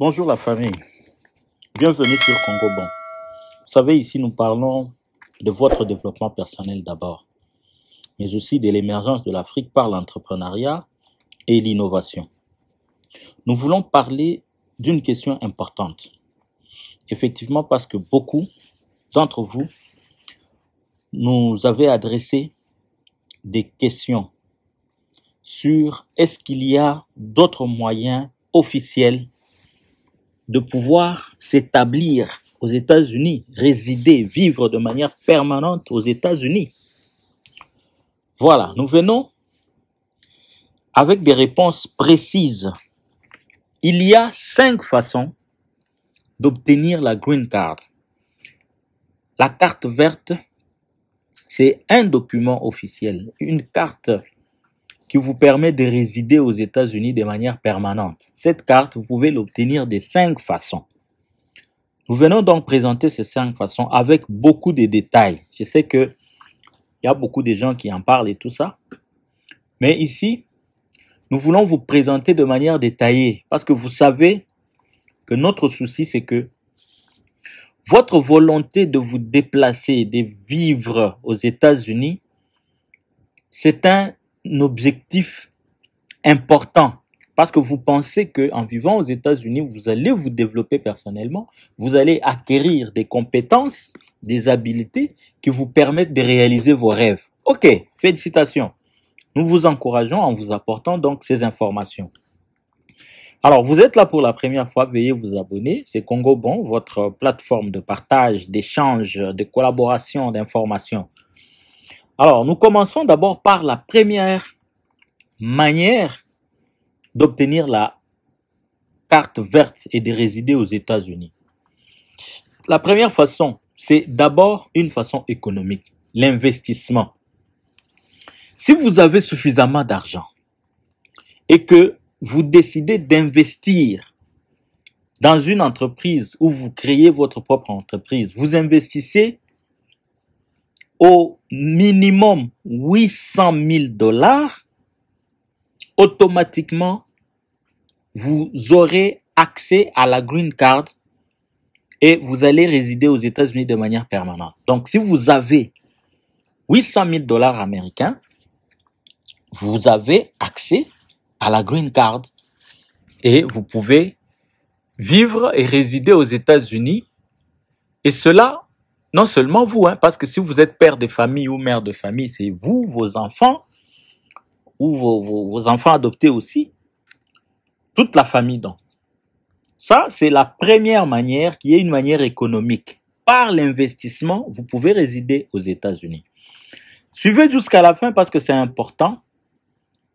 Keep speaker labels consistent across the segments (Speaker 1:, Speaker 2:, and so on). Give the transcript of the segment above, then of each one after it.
Speaker 1: Bonjour la famille. Bienvenue sur Congo Bon. Vous savez, ici nous parlons de votre développement personnel d'abord, mais aussi de l'émergence de l'Afrique par l'entrepreneuriat et l'innovation. Nous voulons parler d'une question importante. Effectivement, parce que beaucoup d'entre vous nous avez adressé des questions sur est-ce qu'il y a d'autres moyens officiels de pouvoir s'établir aux États-Unis, résider, vivre de manière permanente aux États-Unis. Voilà, nous venons avec des réponses précises. Il y a cinq façons d'obtenir la green card. La carte verte, c'est un document officiel, une carte qui vous permet de résider aux États-Unis de manière permanente. Cette carte, vous pouvez l'obtenir de cinq façons. Nous venons donc présenter ces cinq façons avec beaucoup de détails. Je sais que il y a beaucoup de gens qui en parlent et tout ça. Mais ici, nous voulons vous présenter de manière détaillée parce que vous savez que notre souci, c'est que votre volonté de vous déplacer, de vivre aux États-Unis, c'est un objectif important parce que vous pensez que en vivant aux États-Unis, vous allez vous développer personnellement, vous allez acquérir des compétences, des habiletés qui vous permettent de réaliser vos rêves. OK, félicitations. Nous vous encourageons en vous apportant donc ces informations. Alors, vous êtes là pour la première fois, veuillez vous abonner. C'est Congo Bon, votre plateforme de partage, d'échange, de collaboration, d'information. Alors, nous commençons d'abord par la première manière d'obtenir la carte verte et de résider aux États-Unis. La première façon, c'est d'abord une façon économique, l'investissement. Si vous avez suffisamment d'argent et que vous décidez d'investir dans une entreprise ou vous créez votre propre entreprise, vous investissez au minimum 800 000 dollars, automatiquement, vous aurez accès à la green card et vous allez résider aux États-Unis de manière permanente. Donc, si vous avez 800 000 dollars américains, vous avez accès à la green card et vous pouvez vivre et résider aux États-Unis et cela non seulement vous, hein, parce que si vous êtes père de famille ou mère de famille, c'est vous, vos enfants, ou vos, enfants adoptés aussi, toute la famille donc. Ça, c'est la première manière qui est une manière économique. Par l'investissement, vous pouvez résider aux États-Unis. Suivez jusqu'à la fin parce que c'est important.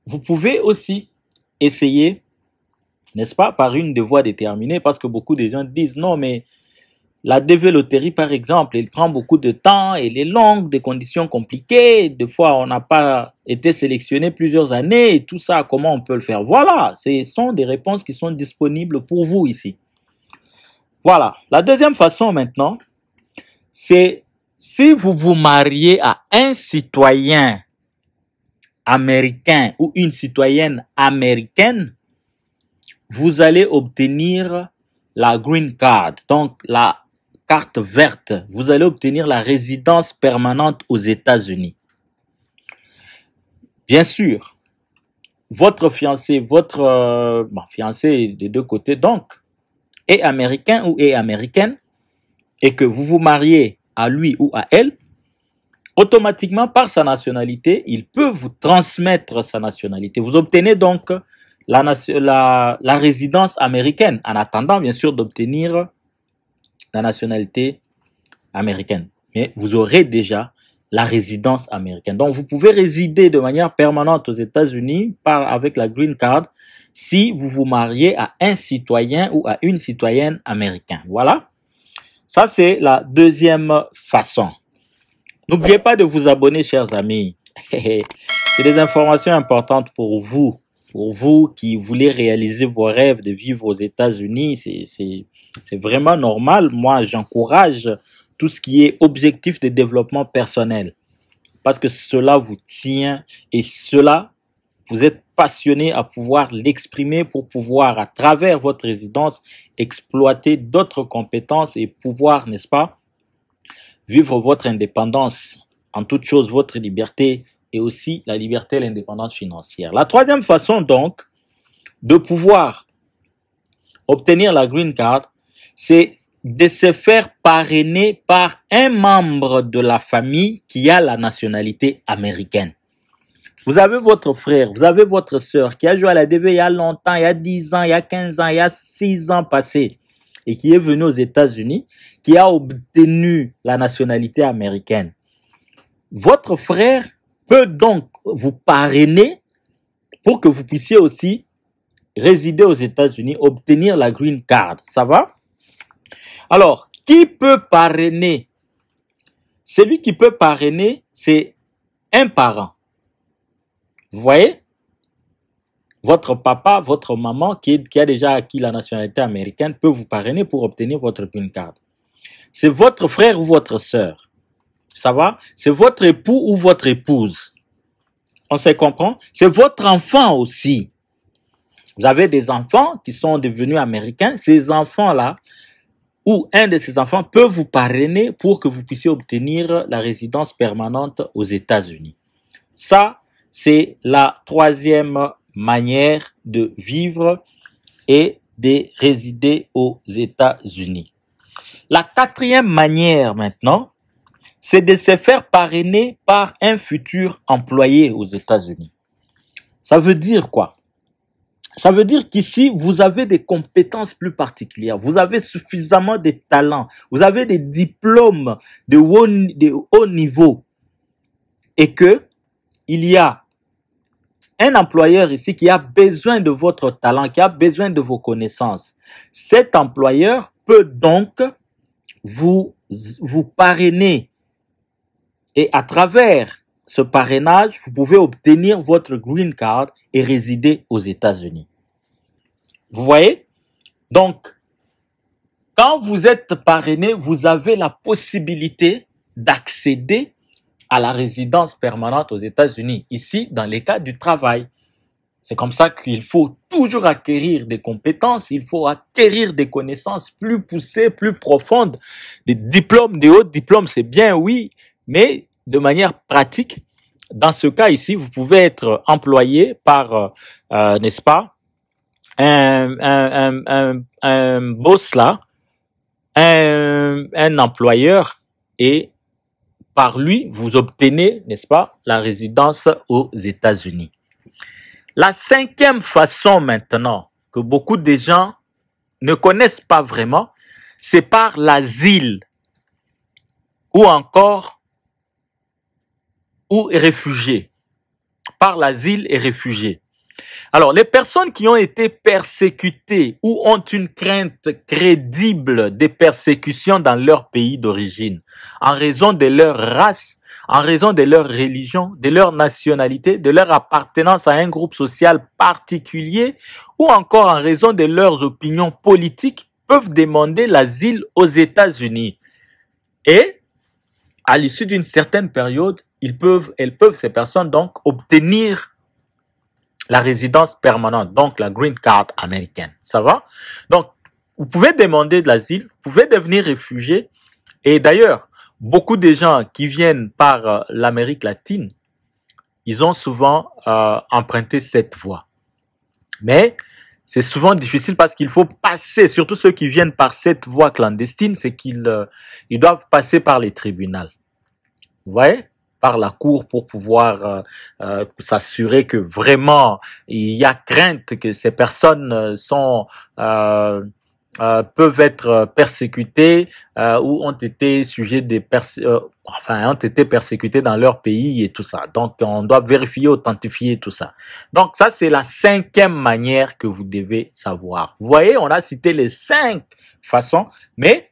Speaker 1: Vous pouvez aussi essayer, n'est-ce pas, par une des voies déterminées, parce que beaucoup de gens disent non, mais la Loterie, par exemple, elle prend beaucoup de temps, elle est longue, des conditions compliquées. Des fois, on n'a pas été sélectionné plusieurs années tout ça, comment on peut le faire Voilà, ce sont des réponses qui sont disponibles pour vous ici. Voilà. La deuxième façon maintenant, c'est si vous vous mariez à un citoyen américain ou une citoyenne américaine, vous allez obtenir la green card, donc la carte verte, vous allez obtenir la résidence permanente aux États-Unis. Bien sûr, votre fiancé, votre euh, fiancé des deux côtés donc, est américain ou est américaine, et que vous vous mariez à lui ou à elle, automatiquement par sa nationalité, il peut vous transmettre sa nationalité. Vous obtenez donc la résidence américaine en attendant bien sûr d'obtenir la nationalité américaine, mais vous aurez déjà la résidence américaine. Donc, vous pouvez résider de manière permanente aux États-Unis avec la green card si vous vous mariez à un citoyen ou à une citoyenne américaine. Voilà. Ça, c'est la deuxième façon. N'oubliez pas de vous abonner, chers amis. c'est des informations importantes pour vous. Pour vous qui voulez réaliser vos rêves de vivre aux États-Unis, c'est, c'est vraiment normal. Moi, j'encourage tout ce qui est objectif de développement personnel. Parce que cela vous tient et cela, vous êtes passionné à pouvoir l'exprimer pour pouvoir, à travers votre résidence, exploiter d'autres compétences et pouvoir, n'est-ce pas, vivre votre indépendance, en toute chose votre liberté et aussi la liberté et l'indépendance financière. La troisième façon, donc, de pouvoir obtenir la green card, c'est de se faire parrainer par un membre de la famille qui a la nationalité américaine. Vous avez votre frère, vous avez votre soeur qui a joué à la DV il y a longtemps, il y a 10 ans, il y a 15 ans, il y a 6 ans passés et qui est venu aux États-Unis, qui a obtenu la nationalité américaine. Votre frère peut donc vous parrainer pour que vous puissiez aussi résider aux États-Unis, obtenir la green card. Ça va? Alors, qui peut parrainer Celui qui peut parrainer, c'est un parent. Vous voyez Votre papa, votre maman qui, a déjà acquis la nationalité américaine peut vous parrainer pour obtenir votre green card. C'est votre frère ou votre soeur. Ça va C'est votre époux ou votre épouse. On se comprend C'est votre enfant aussi. Vous avez des enfants qui sont devenus américains. Ces enfants-là, ou un de ses enfants peut vous parrainer pour que vous puissiez obtenir la résidence permanente aux États-Unis. Ça, c'est la troisième manière de vivre et de résider aux États-Unis. La quatrième manière maintenant, c'est de se faire parrainer par un futur employé aux États-Unis. Ça veut dire quoi ça veut dire qu'ici, vous avez des compétences plus particulières, vous avez suffisamment de talents, vous avez des diplômes de haut, de haut niveau et que il y a un employeur ici qui a besoin de votre talent, qui a besoin de vos connaissances. Cet employeur peut donc vous, vous parrainer et à travers ce parrainage, vous pouvez obtenir votre green card et résider aux États-Unis. Vous voyez Donc, quand vous êtes parrainé, vous avez la possibilité d'accéder à la résidence permanente aux États-Unis, ici dans les cas du travail. C'est comme ça qu'il faut toujours acquérir des compétences, il faut acquérir des connaissances plus poussées, plus profondes, des diplômes, des hauts diplômes, c'est bien, oui, mais de manière pratique, dans ce cas ici, vous pouvez être employé par, euh, euh, n'est-ce pas, un, un, un, un, boss là, un, un employeur, et par lui, vous obtenez, n'est-ce pas, la résidence aux États-Unis. La cinquième façon maintenant que beaucoup de gens ne connaissent pas vraiment, c'est par l'asile ou encore ou réfugiés, par l'asile et réfugiés. Alors, les personnes qui ont été persécutées ou ont une crainte crédible des persécutions dans leur pays d'origine, en raison de leur race, en raison de leur religion, de leur nationalité, de leur appartenance à un groupe social particulier ou encore en raison de leurs opinions politiques, peuvent demander l'asile aux États-Unis. Et, à l'issue d'une certaine période, ils peuvent, elles peuvent, ces personnes, donc, obtenir la résidence permanente, donc la green card américaine. Ça va Donc, vous pouvez demander de l'asile, vous pouvez devenir réfugié. Et d'ailleurs, beaucoup de gens qui viennent par euh, l'Amérique latine, ils ont souvent euh, emprunté cette voie. Mais c'est souvent difficile parce qu'il faut passer, surtout ceux qui viennent par cette voie clandestine, c'est qu'ils euh, ils doivent passer par les tribunaux. Vous voyez par la Cour pour pouvoir euh, euh, s'assurer que vraiment il y a crainte que ces personnes euh, sont euh, euh, peuvent être persécutées ou ont été sujets des enfin ont été persécutés dans leur pays et tout ça. Donc on doit vérifier, authentifier tout ça. Donc ça c'est la cinquième manière que vous devez savoir. Vous voyez, on a cité les cinq façons, mais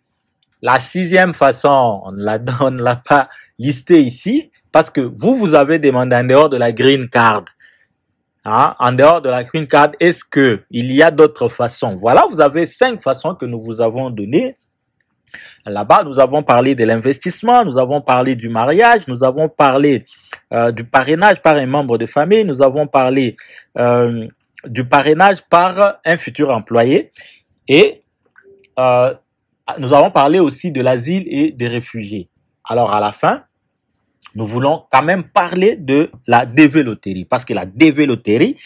Speaker 1: la sixième façon, on ne la, on ne l'a pas listée ici, parce que vous, vous avez demandé en dehors de la green card. Hein? en dehors de la green card, est-ce que il y a d'autres façons Voilà, vous avez cinq façons que nous vous avons données. Là-bas, nous avons parlé de l'investissement, nous avons parlé du mariage, nous avons parlé euh, du parrainage par un membre de famille, nous avons parlé euh, du parrainage par un futur employé et euh, nous avons parlé aussi de l'asile et des réfugiés. Alors à la fin, nous voulons quand même parler de la DV Loterie parce que la DV Lotterie,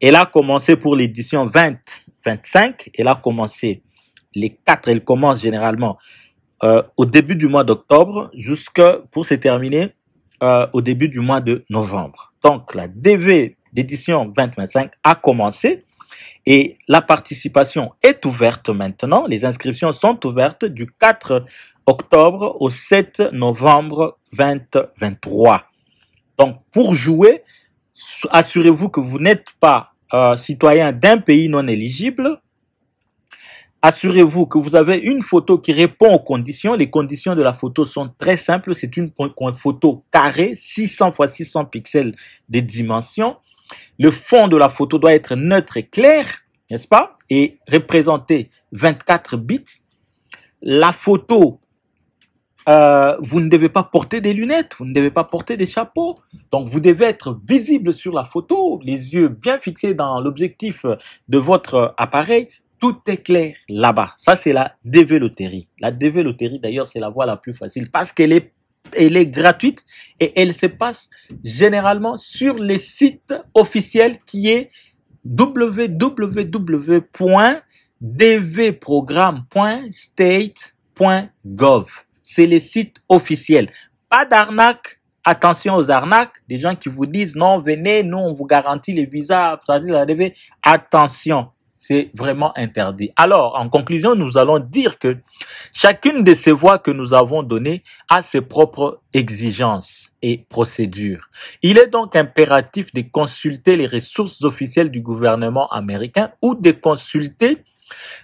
Speaker 1: elle a commencé pour l'édition 20-25, elle a commencé les 4, elle commence généralement euh, au début du mois d'octobre, jusqu'à, pour se terminer euh, au début du mois de novembre. Donc la DV d'édition 2025 a commencé et la participation est ouverte maintenant. Les inscriptions sont ouvertes du 4 octobre au 7 novembre 2023. Donc, pour jouer, assurez-vous que vous n'êtes pas euh, citoyen d'un pays non éligible. Assurez-vous que vous avez une photo qui répond aux conditions. Les conditions de la photo sont très simples. C'est une photo carrée, 600 x 600 pixels de dimension. Le fond de la photo doit être neutre et clair, n'est-ce pas Et représenter 24 bits. La photo, euh, vous ne devez pas porter des lunettes, vous ne devez pas porter des chapeaux. Donc vous devez être visible sur la photo, les yeux bien fixés dans l'objectif de votre appareil. Tout est clair là-bas. Ça, c'est la dévelopterie. La dévelopterie d'ailleurs, c'est la voie la plus facile parce qu'elle est elle est gratuite et elle se passe généralement sur les sites officiels qui est www.dvprogramme.state.gov. C'est le site officiel. Pas d'arnaque. Attention aux arnaques, des gens qui vous disent non, venez, nous on vous garantit les visas, Attention, c'est vraiment interdit. Alors, en conclusion, nous allons dire que chacune de ces voies que nous avons données a ses propres exigences et procédures. Il est donc impératif de consulter les ressources officielles du gouvernement américain ou de consulter,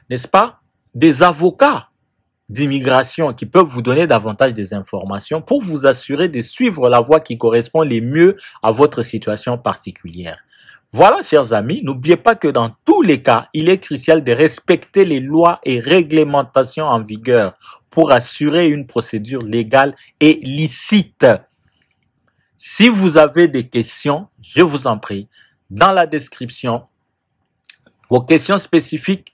Speaker 1: n'est-ce pas, des avocats d'immigration qui peuvent vous donner davantage des informations pour vous assurer de suivre la voie qui correspond les mieux à votre situation particulière. Voilà, chers amis, n'oubliez pas que dans tous les cas, il est crucial de respecter les lois et réglementations en vigueur pour assurer une procédure légale et licite. Si vous avez des questions, je vous en prie, dans la description, vos questions spécifiques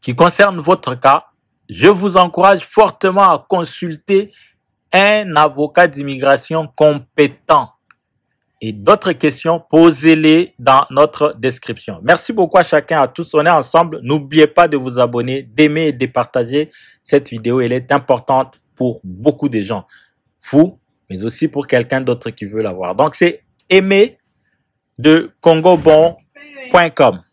Speaker 1: qui concernent votre cas, je vous encourage fortement à consulter un avocat d'immigration compétent. Et d'autres questions, posez-les dans notre description. Merci beaucoup à chacun, à tous. On est ensemble. N'oubliez pas de vous abonner, d'aimer et de partager cette vidéo. Elle est importante pour beaucoup de gens. Vous, mais aussi pour quelqu'un d'autre qui veut la voir. Donc, c'est aimer de congobon.com.